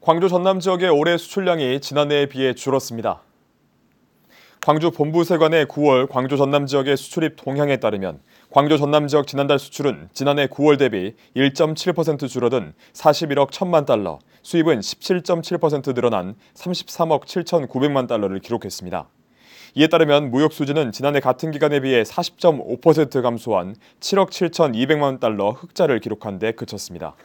광주 전남 지역의 올해 수출량이 지난해에 비해 줄었습니다. 광주 본부세관의 9월 광주 전남 지역의 수출입 동향에 따르면 광주 전남 지역 지난달 수출은 지난해 9월 대비 1.7% 줄어든 41억 1천만 달러, 수입은 17.7% 늘어난 33억 7,900만 달러를 기록했습니다. 이에 따르면 무역 수지는 지난해 같은 기간에 비해 40.5% 감소한 7억 7,200만 달러 흑자를 기록한 데 그쳤습니다.